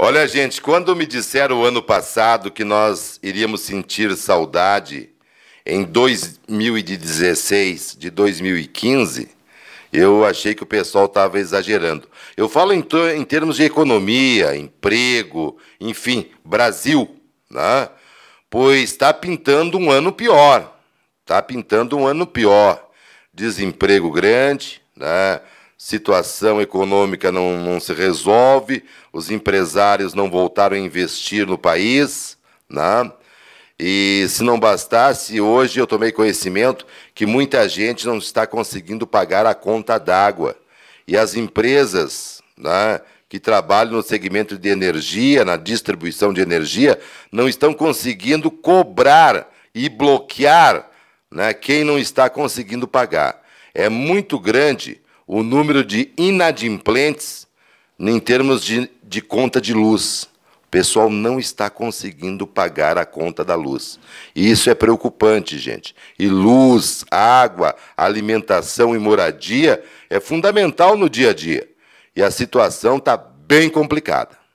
Olha, gente, quando me disseram o ano passado que nós iríamos sentir saudade em 2016 de 2015, eu achei que o pessoal estava exagerando. Eu falo em, em, termos de economia, emprego, enfim, Brasil, né? pois está pintando um ano pior. Está pintando um ano pior. Desemprego grande, né? situação econômica não, não se resolve, os empresários não voltaram a investir no país, né? E se não bastasse, hoje eu tomei conhecimento que muita gente não está conseguindo pagar a conta d'água. E as empresas né, que trabalham no segmento de energia, na distribuição de energia, não estão conseguindo cobrar e bloquear né, quem não está conseguindo pagar. É muito grande o número de inadimplentes em termos de, de conta de luz. O pessoal não está conseguindo pagar a conta da luz. E isso é preocupante, gente. E luz, água, alimentação e moradia é fundamental no dia a dia. E a situação está bem complicada.